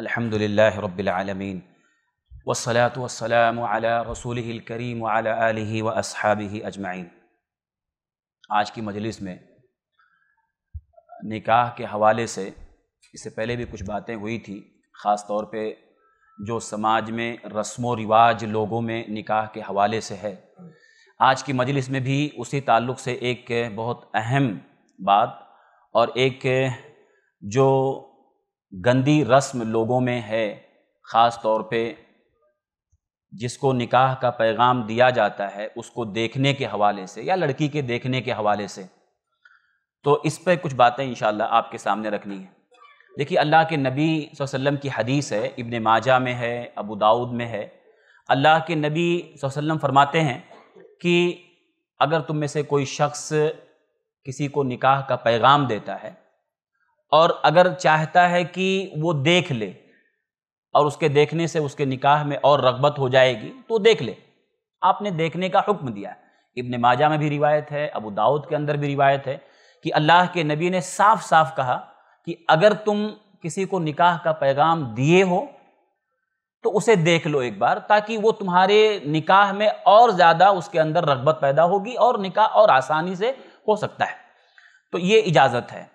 الحمد لله رب العالمين والصلاة والسلام على रसूल करीम वाला आलि व असहाबी अजमाइन आज की मजलिस में निकाह के हवाले से इससे पहले भी कुछ बातें हुई थी ख़ास तौर पर जो समाज में रस्म व रिवाज लोगों में निकाह के हवाले से है आज की मजलिस में भी उसी ताल्लुक़ से एक बहुत अहम बात और एक जो गंदी रस्म लोगों में है ख़ास तौर पे जिसको निकाह का पैगाम दिया जाता है उसको देखने के हवाले से या लड़की के देखने के हवाले से तो इस पर कुछ बातें इन आपके सामने रखनी है देखिए अल्लाह के नबी वसल्लम की हदीस है इब्ने माजा में है अबू दाऊद में है अल्लाह के नबी वसल्लम फरमाते हैं कि अगर तुम में से कोई शख्स किसी को निकाह का पैगाम देता है और अगर चाहता है कि वो देख ले और उसके देखने से उसके निकाह में और रगबत हो जाएगी तो देख ले आपने देखने का हुक्म दिया इब्न माजा में भी रिवायत है अबू दाऊद के अंदर भी रिवायत है कि अल्लाह के नबी ने साफ साफ कहा कि अगर तुम किसी को निकाह का पैगाम दिए हो तो उसे देख लो एक बार ताकि वो तुम्हारे निकाह में और ज़्यादा उसके अंदर रगबत पैदा होगी और निकाह और आसानी से हो सकता है तो ये इजाज़त है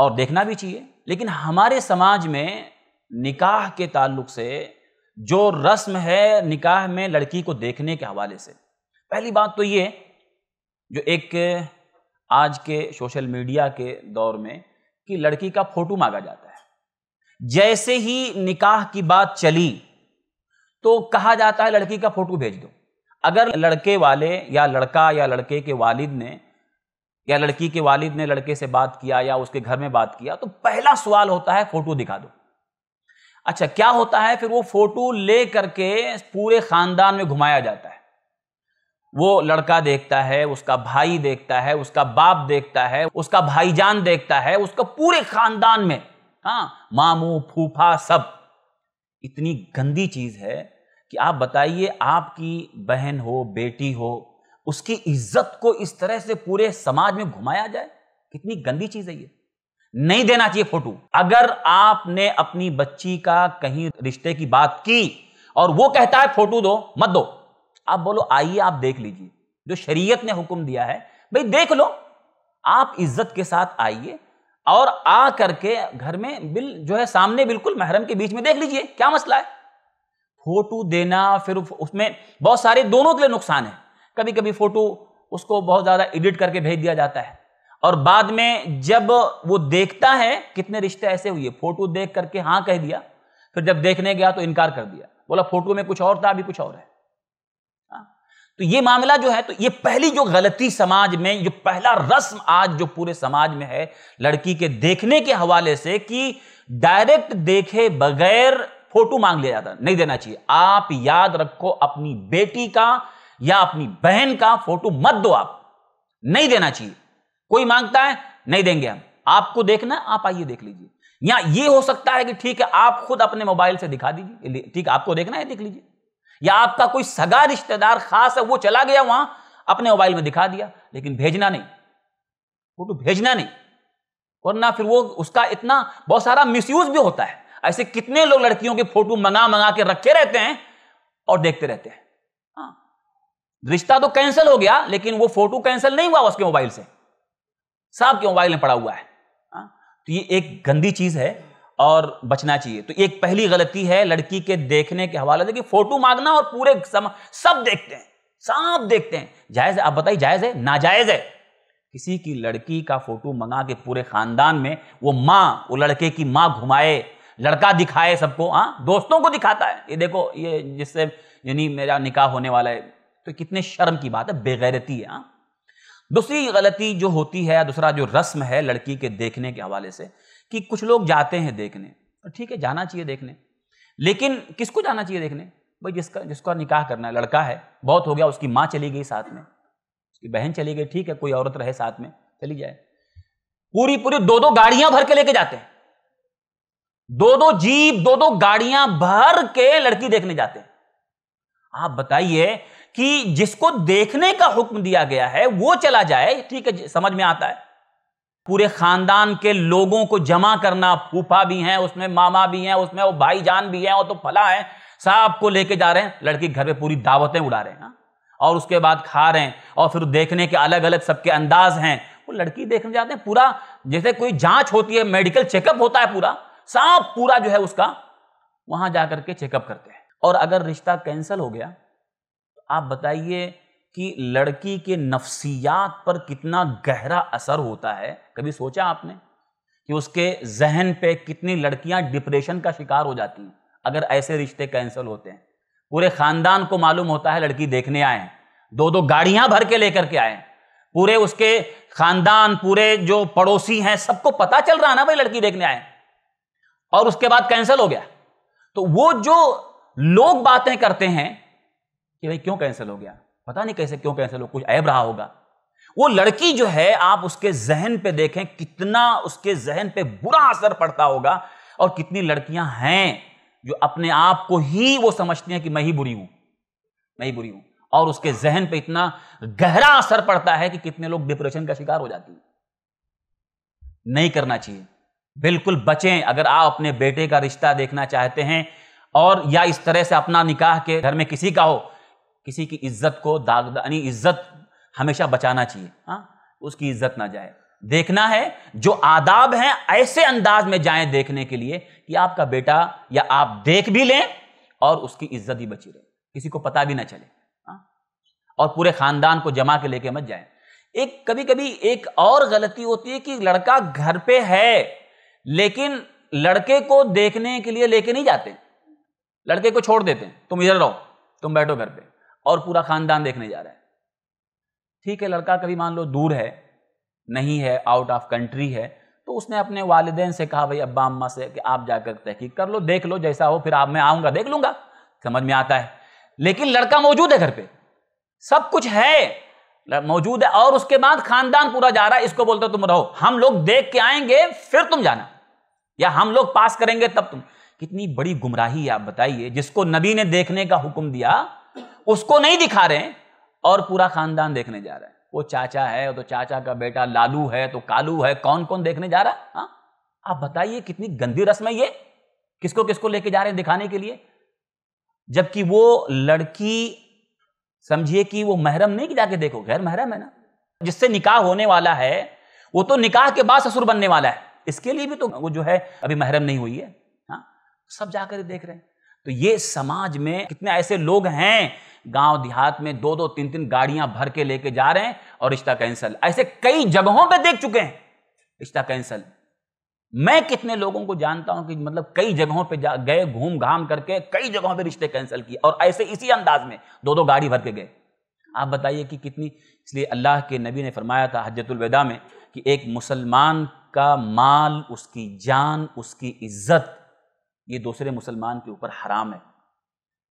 और देखना भी चाहिए लेकिन हमारे समाज में निकाह के ताल्लुक से जो रस्म है निकाह में लड़की को देखने के हवाले से पहली बात तो ये जो एक आज के सोशल मीडिया के दौर में कि लड़की का फोटो मांगा जाता है जैसे ही निकाह की बात चली तो कहा जाता है लड़की का फोटो भेज दो अगर लड़के वाले या लड़का या लड़के के वालिद ने या लड़की के वालिद ने लड़के से बात किया या उसके घर में बात किया तो पहला सवाल होता है फोटो दिखा दो अच्छा क्या होता है फिर वो फोटो ले करके पूरे खानदान में घुमाया जाता है वो लड़का देखता है उसका भाई देखता है उसका बाप देखता है उसका भाईजान देखता है उसका पूरे खानदान में हाँ मामू फूफा सब इतनी गंदी चीज है कि आप बताइए आपकी बहन हो बेटी हो उसकी इज्जत को इस तरह से पूरे समाज में घुमाया जाए कितनी गंदी चीज है ये नहीं देना चाहिए फोटो अगर आपने अपनी बच्ची का कहीं रिश्ते की बात की और वो कहता है फोटो दो मत दो आप बोलो आइए आप देख लीजिए जो शरीयत ने हुक्म दिया है भाई देख लो आप इज्जत के साथ आइए और आ करके घर में बिल जो है सामने बिल्कुल महरम के बीच में देख लीजिए क्या मसला है फोटो देना फिर उसमें बहुत सारे दोनों के लिए नुकसान है कभी कभी फोटो उसको बहुत ज़्यादा एडिट करके भेज दिया जाता है और बाद में जब वो देखता है कितने रिश्ते ऐसे हुए फोटो देख करके हाँ कह दिया फिर जब देखने गया तो इनकार कर दिया बोला फोटो में कुछ और था अभी कुछ और है हाँ। तो ये मामला जो है तो ये पहली जो गलती समाज में जो पहला रस्म आज जो पूरे समाज में है लड़की के देखने के हवाले से कि डायरेक्ट देखे बगैर फोटो मांग लिया जाता नहीं देना चाहिए आप याद रखो अपनी बेटी का या अपनी बहन का फोटो मत दो आप नहीं देना चाहिए कोई मांगता है नहीं देंगे हम आपको देखना आप आइए देख लीजिए या ये हो सकता है कि ठीक है आप खुद अपने मोबाइल से दिखा दीजिए ठीक आपको देखना है देख लीजिए या आपका कोई सगा रिश्तेदार खास है वो चला गया वहां अपने मोबाइल में दिखा दिया लेकिन भेजना नहीं फोटो भेजना नहीं और ना फिर वो उसका इतना बहुत सारा मिसयूज भी होता है ऐसे कितने लोग लड़कियों के फोटो मंगा मंगा के रखे रहते हैं और देखते रहते हैं हाँ रिश्ता तो कैंसिल हो गया लेकिन वो फोटो कैंसिल नहीं हुआ उसके मोबाइल से साहब के मोबाइल में पड़ा हुआ है आ? हाँ, तो ये एक गंदी चीज है और बचना चाहिए तो एक पहली गलती है लड़की के देखने के हवाले से कि फोटो मांगना और पूरे सम, सब देखते हैं सब देखते हैं जायज है आप बताइए जायज है नाजायज है किसी की लड़की का फोटो मंगा के पूरे खानदान में वो माँ वो लड़के की माँ घुमाए लड़का दिखाए सबको हाँ दोस्तों को दिखाता है ये देखो ये जिससे यानी मेरा निकाह होने वाला है तो कितने शर्म की बात है बेगैरती है हाँ। दूसरी गलती जो होती है दूसरा जो रस्म है लड़की के देखने के हवाले से कि कुछ लोग जाते हैं देखने तो ठीक है जाना चाहिए देखने लेकिन किसको जाना चाहिए देखने भाई जिसका जिसका निकाह करना है लड़का है बहुत हो गया उसकी माँ चली गई साथ में उसकी बहन चली गई ठीक है कोई औरत रहे साथ में चली जाए पूरी पूरी दो दो गाड़ियां भर के लेके जाते हैं दो दो जीप दो दो गाड़ियां भर के लड़की देखने जाते हैं आप बताइए कि जिसको देखने का हुक्म दिया गया है वो चला जाए ठीक है समझ में आता है पूरे खानदान के लोगों को जमा करना फूफा भी हैं उसमें मामा भी हैं उसमें वो भाई जान भी हैं और तो फला है साहब को लेके जा रहे हैं लड़की घर पे पूरी दावतें उड़ा रहे हैं ना हाँ? और उसके बाद खा रहे हैं और फिर देखने के अलग अलग सबके अंदाज हैं वो लड़की देखने जाते हैं पूरा जैसे कोई जांच होती है मेडिकल चेकअप होता है पूरा साफ पूरा जो है उसका वहां जाकर के चेकअप करते हैं और अगर रिश्ता कैंसिल हो गया आप बताइए कि लड़की के नफसियात पर कितना गहरा असर होता है कभी सोचा आपने कि उसके जहन पे कितनी लड़कियां डिप्रेशन का शिकार हो जाती हैं अगर ऐसे रिश्ते कैंसिल होते हैं पूरे खानदान को मालूम होता है लड़की देखने आए दो दो गाड़ियां भर के लेकर के आए पूरे उसके खानदान पूरे जो पड़ोसी हैं सबको पता चल रहा ना भाई लड़की देखने आए और उसके बाद कैंसिल हो गया तो वो जो लोग बातें करते हैं कि भाई क्यों कैंसिल हो गया पता नहीं कैसे क्यों कैंसिल हो कुछ ऐब रहा होगा वो लड़की जो है आप उसके जहन पे देखें कितना उसके जहन पे बुरा असर पड़ता होगा और कितनी लड़कियां हैं जो अपने आप को ही वो समझती हैं कि मैं ही बुरी हूं मैं ही बुरी हूं और उसके जहन पे इतना गहरा असर पड़ता है कि कितने लोग डिप्रेशन का शिकार हो जाते हैं नहीं करना चाहिए बिल्कुल बचें अगर आप अपने बेटे का रिश्ता देखना चाहते हैं और या इस तरह से अपना निकाह के घर में किसी का हो किसी की इज्जत को दाग यानी इज्जत हमेशा बचाना चाहिए हाँ उसकी इज्जत ना जाए देखना है जो आदाब हैं ऐसे अंदाज में जाएं देखने के लिए कि आपका बेटा या आप देख भी लें और उसकी इज्जत ही बची रहे किसी को पता भी ना चले हाँ और पूरे खानदान को जमा के लेके मत जाएं एक कभी कभी एक और गलती होती है कि लड़का घर पे है लेकिन लड़के को देखने के लिए लेके नहीं जाते लड़के को छोड़ देते हैं तुम इधर रहो तुम बैठो घर पे और पूरा खानदान देखने जा रहा है ठीक है लड़का कभी मान लो दूर है नहीं है आउट ऑफ कंट्री है तो उसने अपने वालदेन से कहा भाई अब्बा अम्मा से कि आप जाकर तहकीक कर लो देख लो जैसा हो फिर आप मैं आऊंगा देख लूंगा समझ में आता है लेकिन लड़का मौजूद है घर पे सब कुछ है मौजूद है और उसके बाद खानदान पूरा जा रहा है इसको बोलते तुम रहो हम लोग देख के आएंगे फिर तुम जाना या हम लोग पास करेंगे तब तुम कितनी बड़ी गुमराही है आप बताइए जिसको नबी ने देखने का हुक्म दिया उसको नहीं दिखा रहे हैं और पूरा खानदान देखने जा रहा है वो चाचा है तो चाचा का बेटा लालू है तो कालू है कौन कौन देखने जा रहा है हाँ? आप बताइए कितनी गंदी रस्म है ये किसको किसको लेके जा रहे हैं दिखाने के लिए जबकि वो लड़की समझिए कि वो महरम नहीं कि जाके देखो गैर महरम है ना जिससे निकाह होने वाला है वो तो निकाह के बाद ससुर बनने वाला है इसके लिए भी तो वो जो है अभी महरम नहीं हुई है हाँ सब जाकर देख रहे हैं तो ये समाज में कितने ऐसे लोग हैं गांव देहात में दो दो तीन तीन गाड़ियां भर के लेके जा रहे हैं और रिश्ता कैंसल ऐसे कई जगहों पे देख चुके हैं रिश्ता कैंसल मैं कितने लोगों को जानता हूं कि मतलब कई जगहों पे जा गए घूम घाम करके कई जगहों पे रिश्ते कैंसिल किए और ऐसे इसी अंदाज में दो दो गाड़ी भर के गए आप बताइए कि कितनी इसलिए अल्लाह के नबी ने फरमाया था हजतुलविदा में कि एक मुसलमान का माल उसकी जान उसकी इज्जत ये दूसरे मुसलमान के ऊपर हराम है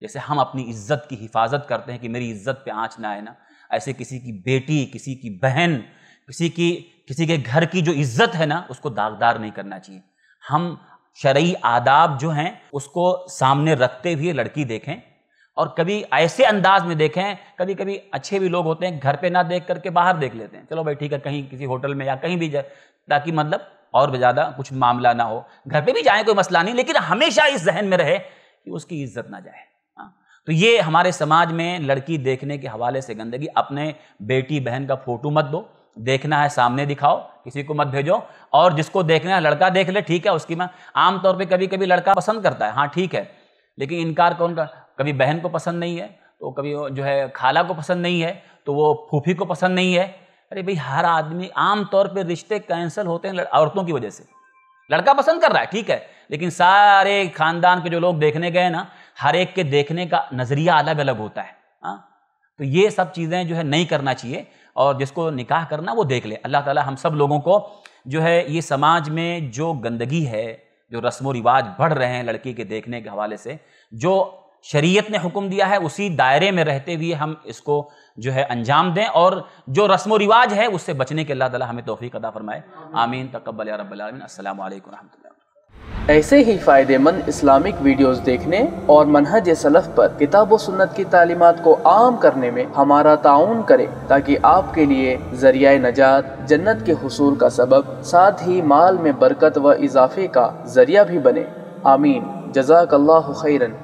जैसे हम अपनी इज्जत की हिफाजत करते हैं कि मेरी इज्जत पे आँच ना आए ना ऐसे किसी की बेटी किसी की बहन किसी की किसी के घर की जो इज्जत है ना उसको दागदार नहीं करना चाहिए हम शरय आदाब जो हैं उसको सामने रखते हुए लड़की देखें और कभी ऐसे अंदाज में देखें कभी कभी अच्छे भी लोग होते हैं घर पे ना देख करके बाहर देख लेते हैं चलो भाई ठीक है कहीं किसी होटल में या कहीं भी जाए ताकि मतलब और ज़्यादा कुछ मामला ना हो घर पे भी जाए कोई मसला नहीं लेकिन हमेशा इस जहन में रहे कि उसकी इज्जत ना जाए हाँ। तो ये हमारे समाज में लड़की देखने के हवाले से गंदगी अपने बेटी बहन का फोटो मत दो देखना है सामने दिखाओ किसी को मत भेजो और जिसको देखना है लड़का देख ले ठीक है उसकी मैं आमतौर पर कभी कभी लड़का पसंद करता है हाँ ठीक है लेकिन इनकार कौन का कभी बहन को पसंद नहीं है तो कभी जो है खाला को पसंद नहीं है तो वो फूफी को पसंद नहीं है अरे भाई हर आदमी आमतौर पर रिश्ते कैंसिल होते हैं औरतों की वजह से लड़का पसंद कर रहा है ठीक है लेकिन सारे खानदान के जो लोग देखने गए ना हर एक के देखने का नज़रिया अलग अलग होता है हाँ तो ये सब चीज़ें जो है नहीं करना चाहिए और जिसको निकाह करना वो देख ले अल्लाह ताला हम सब लोगों को जो है ये समाज में जो गंदगी है जो रस्म व रिवाज बढ़ रहे हैं लड़की के देखने के हवाले से जो शरीयत ने हुक्म दिया है उसी दायरे में रहते हुए हम इसको जो है अंजाम दें और जो रस्म व रिवाज है उससे बचने के अल्लाह ताला हमें तोफ़ी अदा फरमाए आमीन तकबल रबालमीन असल ऐसे ही फ़ायदेमंद इस्लामिक वीडियोस देखने और मनहज सलफ़ पर किताब व सुन्नत की तालीमत को आम करने में हमारा ताउन करें ताकि आपके लिए जरिया नजात जन्नत के हसूल का सबब साथ ही माल में बरकत व इजाफे का जरिया भी बने आमीन जजाक खैरन